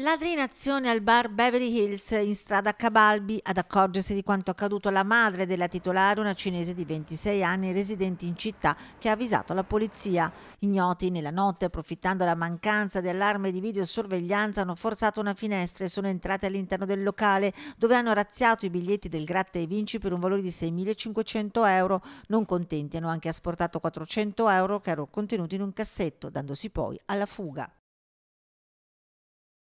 L'adrinazione al bar Beverly Hills in strada a Cabalbi ad accorgersi di quanto accaduto la madre della titolare, una cinese di 26 anni residente in città, che ha avvisato la polizia. Ignoti nella notte, approfittando della mancanza di allarme di videosorveglianza, hanno forzato una finestra e sono entrati all'interno del locale, dove hanno razziato i biglietti del gratta e vinci per un valore di 6.500 euro. Non contenti, hanno anche asportato 400 euro che erano contenuti in un cassetto, dandosi poi alla fuga.